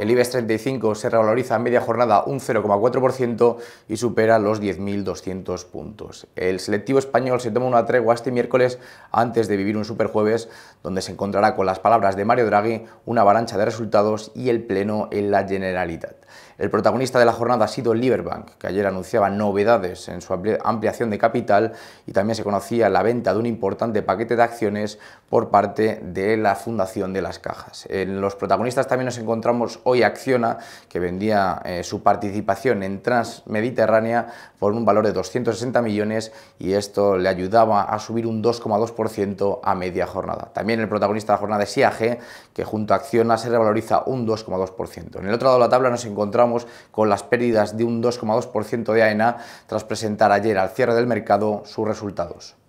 El IBEX 35 se revaloriza en media jornada un 0,4% y supera los 10.200 puntos. El selectivo español se toma una tregua este miércoles antes de vivir un superjueves donde se encontrará con las palabras de Mario Draghi, una avalancha de resultados y el pleno en la Generalitat. El protagonista de la jornada ha sido el Liberbank, que ayer anunciaba novedades en su ampliación de capital y también se conocía la venta de un importante paquete de acciones por parte de la Fundación de las Cajas. En los protagonistas también nos encontramos y Acciona, que vendía eh, su participación en Transmediterránea por un valor de 260 millones y esto le ayudaba a subir un 2,2% a media jornada. También el protagonista de la jornada es IAG, que junto a Acciona se revaloriza un 2,2%. En el otro lado de la tabla nos encontramos con las pérdidas de un 2,2% de AENA tras presentar ayer al cierre del mercado sus resultados.